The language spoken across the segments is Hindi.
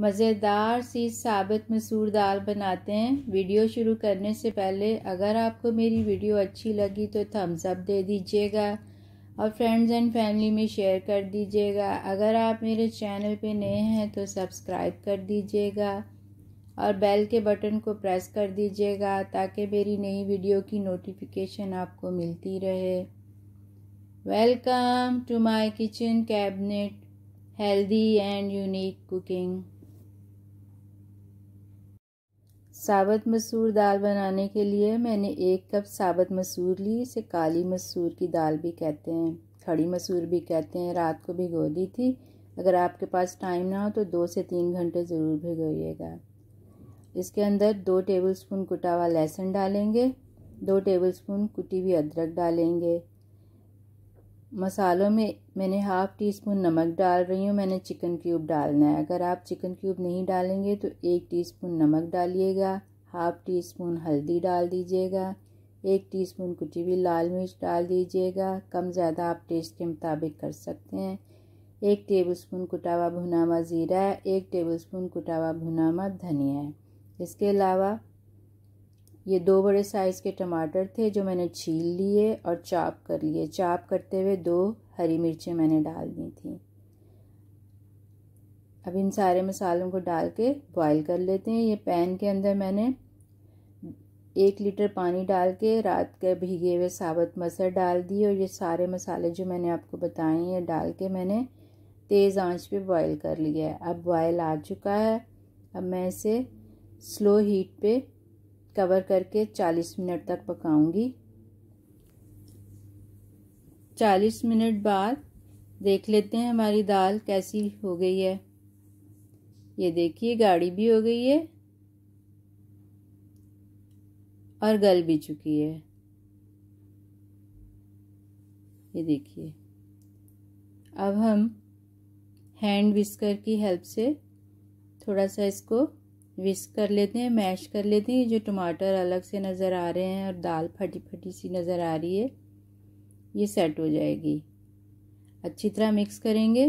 मज़ेदार सी साबित मसूर दाल बनाते हैं वीडियो शुरू करने से पहले अगर आपको मेरी वीडियो अच्छी लगी तो थम्स अप दे दीजिएगा और फ्रेंड्स एंड फैमिली में शेयर कर दीजिएगा अगर आप मेरे चैनल पे नए हैं तो सब्सक्राइब कर दीजिएगा और बेल के बटन को प्रेस कर दीजिएगा ताकि मेरी नई वीडियो की नोटिफिकेशन आपको मिलती रहे welcome to my kitchen cabinet healthy and unique cooking साबत मसूर दाल बनाने के लिए मैंने एक कप साबत मसूर ली इसे काली मसूर की दाल भी कहते हैं खड़ी मसूर भी कहते हैं रात को भिगो दी थी अगर आपके पास टाइम ना हो तो दो से तीन घंटे ज़रूर भिगोइएगा इसके अंदर दो टेबलस्पून कुटा हुआ लहसुन डालेंगे दो टेबलस्पून कुटी हुई अदरक डालेंगे मसालों में मैंने हाफ़ टी स्पून नमक डाल रही हूँ मैंने चिकन क्यूब डालना है अगर आप चिकन क्यूब नहीं डालेंगे तो एक टीस्पून नमक डालिएगा हाफ़ टी स्पून हल्दी डाल दीजिएगा एक टीस्पून कुटी हुई लाल मिर्च डाल दीजिएगा कम ज़्यादा आप टेस्ट के मुताबिक कर सकते हैं एक टेबलस्पून कुटा हुआ भुना हुआ ज़ीरा है एक टेबलस्पून कुटा हुआ भुना हुआ धनिया है इसके अलावा ये दो बड़े साइज़ के टमाटर थे जो मैंने छील लिए और चाप कर लिए चाप करते हुए दो हरी मिर्चें मैंने डाल दी थी अब इन सारे मसालों को डाल के बॉईल कर लेते हैं ये पैन के अंदर मैंने एक लीटर पानी डाल के रात के भीगे हुए साबुत मसर डाल दिए और ये सारे मसाले जो मैंने आपको बताए हैं डाल के मैंने तेज़ आंच पे बॉईल कर लिया है अब बॉयल आ चुका है अब मैं इसे स्लो हीट पे कवर करके 40 मिनट तक पकाऊंगी 40 मिनट बाद देख लेते हैं हमारी दाल कैसी हो गई है ये देखिए गाढ़ी भी हो गई है और गल भी चुकी है ये देखिए अब हम हैंड विस्कर की हेल्प से थोड़ा सा इसको विस्क कर लेते हैं मैश कर लेते हैं जो टमाटर अलग से नज़र आ रहे हैं और दाल फटी फटी सी नज़र आ रही है ये सेट हो जाएगी अच्छी तरह मिक्स करेंगे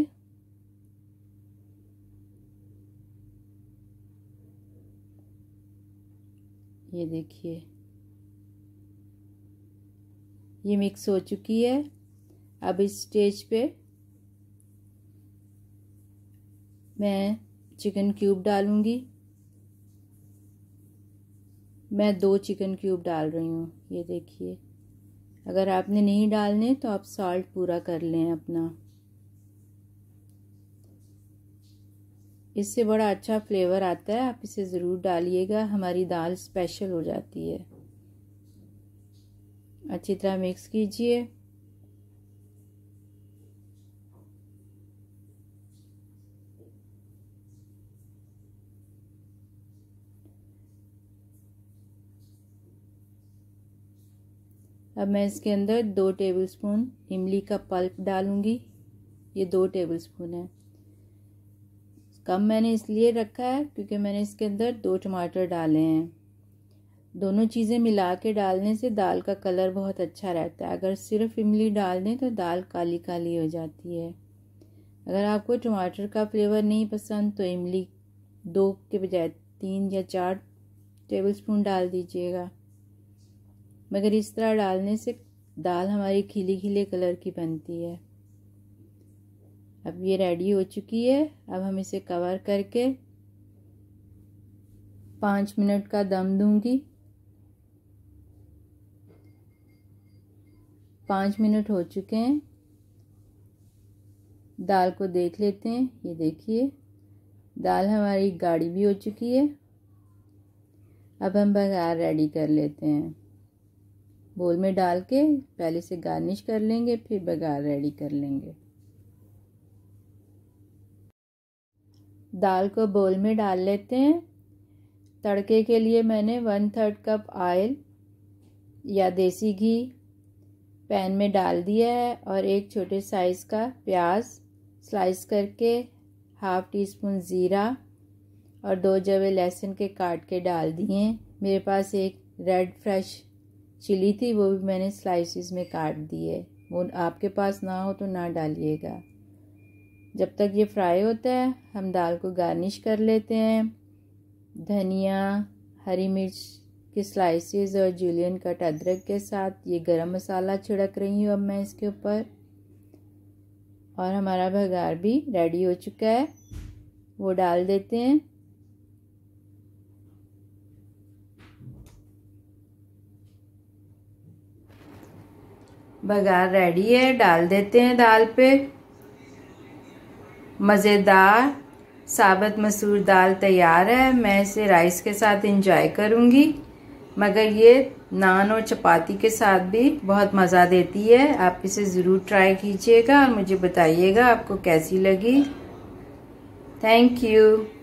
ये देखिए ये मिक्स हो चुकी है अब इस स्टेज पे मैं चिकन क्यूब डालूंगी मैं दो चिकन क्यूब डाल रही हूँ ये देखिए अगर आपने नहीं डालने तो आप सॉल्ट पूरा कर लें अपना इससे बड़ा अच्छा फ्लेवर आता है आप इसे ज़रूर डालिएगा हमारी दाल स्पेशल हो जाती है अच्छी तरह मिक्स कीजिए अब मैं इसके अंदर दो टेबलस्पून इमली का पल्प डालूँगी ये दो टेबलस्पून है कम मैंने इसलिए रखा है क्योंकि मैंने इसके अंदर दो टमाटर डाले हैं दोनों चीज़ें मिला के डालने से दाल का कलर बहुत अच्छा रहता है अगर सिर्फ इमली डाल दें तो दाल काली काली हो जाती है अगर आपको टमाटर का फ्लेवर नहीं पसंद तो इमली दो के बजाय तीन या चार टेबलस्पून डाल दीजिएगा मगर इस तरह डालने से दाल हमारी खिली खिले कलर की बनती है अब ये रेडी हो चुकी है अब हम इसे कवर करके पाँच मिनट का दम दूंगी पाँच मिनट हो चुके हैं दाल को देख लेते हैं ये देखिए दाल हमारी गाढ़ी भी हो चुकी है अब हम बघार रेडी कर लेते हैं बोल में डाल के पहले से गार्निश कर लेंगे फिर बघार रेडी कर लेंगे दाल को बोल में डाल लेते हैं तड़के के लिए मैंने वन थर्ड कप ऑयल या देसी घी पैन में डाल दिया है और एक छोटे साइज़ का प्याज स्लाइस करके हाफ टी स्पून ज़ीरा और दो जवे लहसुन के काट के डाल दिए मेरे पास एक रेड फ्रेश चिली थी वो भी मैंने स्लाइसिस में काट दी है वो आपके पास ना हो तो ना डालिएगा जब तक ये फ्राई होता है हम दाल को गार्निश कर लेते हैं धनिया हरी मिर्च के स्लाइसेस और जूलियन कट अदरक के साथ ये गरम मसाला छिड़क रही हूँ अब मैं इसके ऊपर और हमारा भगार भी रेडी हो चुका है वो डाल देते हैं बघार रेडी है डाल देते हैं दाल पे मज़ेदार साबत मसूर दाल तैयार है मैं इसे राइस के साथ इंजॉय करूँगी मगर ये नान और चपाती के साथ भी बहुत मज़ा देती है आप इसे ज़रूर ट्राई कीजिएगा और मुझे बताइएगा आपको कैसी लगी थैंक यू